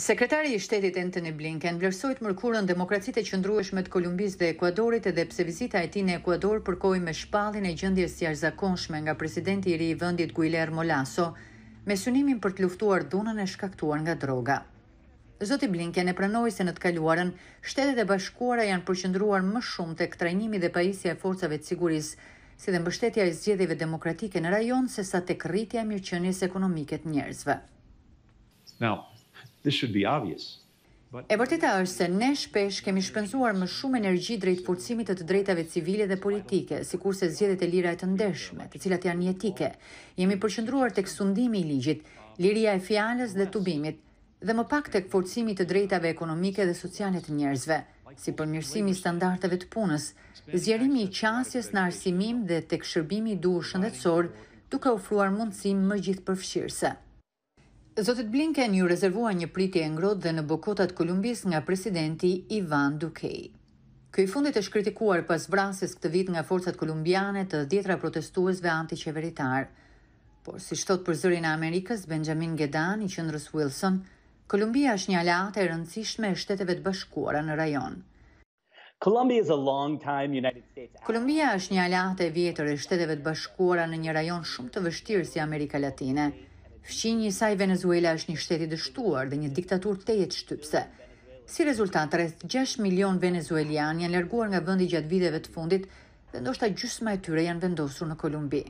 Sekretari i shtetit Antony Blinken vlerësoi të mërkurën demokracitë qëndrueshme të Kolumbisë dhe Ekuadorit edhe pse vizita e tij në Ekuador përkoi me shpallin e gjendjes së jashtëzakonshme nga presidenti i ri i vendit Guillermo Lasso me synimin për të luftuar dhunën e shkaktuar nga droga. Zoti Blinken e pranoi se në të kaluarën Shtetet e Bashkuara janë përqendruar më shumë tek trajnimi dhe pajisja e forcave të sigurisë, si dhe mbështetja e zgjedhjeve demokratike në rajon sesa tek rritja e mirëqenies ekonomike të njerëzve. Now, This should be obvious. E vërteta është se ne shpesh kemi shpenzuar më shumë energji drejt forcimit të të drejtave civile dhe politike, si kurse zjedet e lira e të ndeshme, të cilat janë jetike. Jemi përshëndruar të kësundimi i ligjit, liria e fjales dhe tubimit, dhe më pak të këforcimi të drejtave ekonomike dhe socialet njerëzve, si përmirësimi standarteve të punës, zjerimi i qasjes në arsimim dhe të këshërbimi duhur shëndetësor, duke ofruar mundësim më gjithë përfshirëse. Zotit Blinken ju rezervua një pritje e ngrohtë dhe në bokotat kolumbis nga presidenti Ivan Duque. Ky fundit është kritikuar pas vrasjes këtë vit nga forcat kolumbiane të dhjetra protestuesve antiqeveritar. Por si shtot për zërin e Amerikës Benjamin Gedan i qendrës Wilson, Kolumbia është një aleatë e rëndësishme e Shteteve të Bashkuara në rajon. Colombia is a long time United States. Kolumbia është një aleatë e vjetër e Shteteve të Bashkuara në një rajon shumë të vështirë si Amerika Latine. Fëqinjë i saj Venezuela është një shteti dështuar dhe një diktatur të jetë shtypse. Si rezultat, rreth 6 milion venezuelian janë lerguar nga vëndi gjatë videve të fundit dhe ndoshta gjysma e tyre janë vendosur në Kolumbi.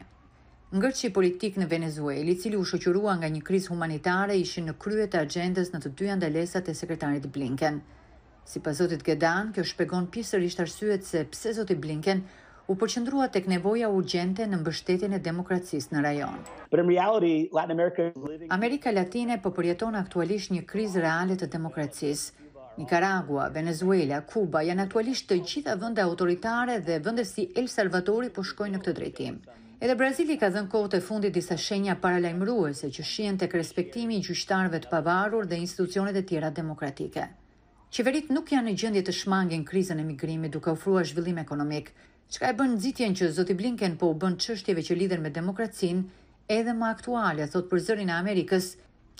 Ngërçi politik në Venezueli, cili u shëqyrua nga një kriz humanitare, ishin në krye të agendës në të dy andalesat e sekretarit Blinken. Si pa zotit Gedan, kjo shpegon pjesërisht arsyet se pse zoti Blinken u përqendrua tek nevoja urgjente në mbështetjen e demokracisë në rajon. Amerika Latine po përjeton aktualisht një krizë reale të demokracisë. Nicaragua, Venezuela, Kuba janë aktualisht të gjitha vende autoritare dhe vende si El Salvadori po shkojnë në këtë drejtim. Edhe Brazili ka dhënë kohë të fundit disa shenja paralajmëruese që shihen tek respektimi i gjyqtarëve të pavarur dhe institucionet të tjera demokratike. Qeveritë nuk janë në gjendje të shmangin krizën e migrimit duke ofruar zhvillim ekonomik, Qka e bënë nëzitjen që Zoti Blinken po u bënë qështjeve që lider me demokracin, edhe më aktuale, thot për zërin e Amerikës,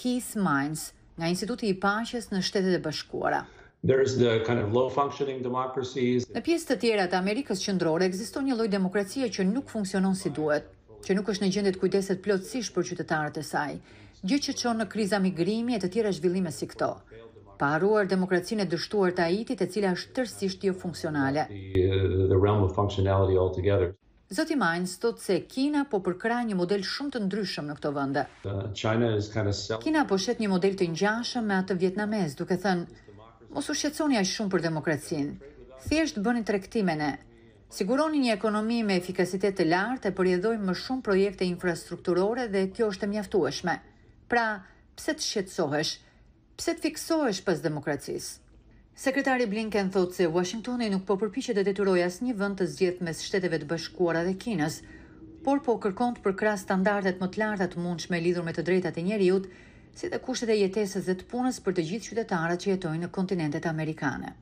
Keith Mines, nga instituti i pashës në shtetet e bashkuara. Në pjesë të tjera të Amerikës qëndrore, ekziston një lloj demokracie që nuk funksionon si duhet, që nuk është në gjendet kujdeset plotësish për qytetarët e saj, gjë që çon në krizë migrimi e të tjera zhvillime si këto pa arruar demokracinë e dështuar të Haitit e cila është tërsisht jo funksionale. Uh, Zoti Mainz thot se Kina po përkra një model shumë të ndryshëm në këto vende. Uh, Kina po shet një model të ngjashëm me atë vjetnames, duke thënë, mos u shetsoni aq shumë për demokracinë. Thjesht bëni tregtimin e Siguroni një ekonomi me efikasitet të lartë e përjedhojmë më shumë projekte infrastrukturore dhe kjo është e mjaftueshme. Pra, pse të shqetësohesh? pse të fiksohesh pas demokracisë. Sekretari Blinken thotë se Washingtoni nuk po përpiqet të detyrojë asnjë vend të zgjedhë mes Shteteve të Bashkuara dhe Kinës, por po kërkon të përkras standardet më të larta të mundshme lidhur me të drejtat e njerëzit, si dhe kushtet e jetesës dhe të punës për të gjithë qytetarët që jetojnë në kontinentet amerikane.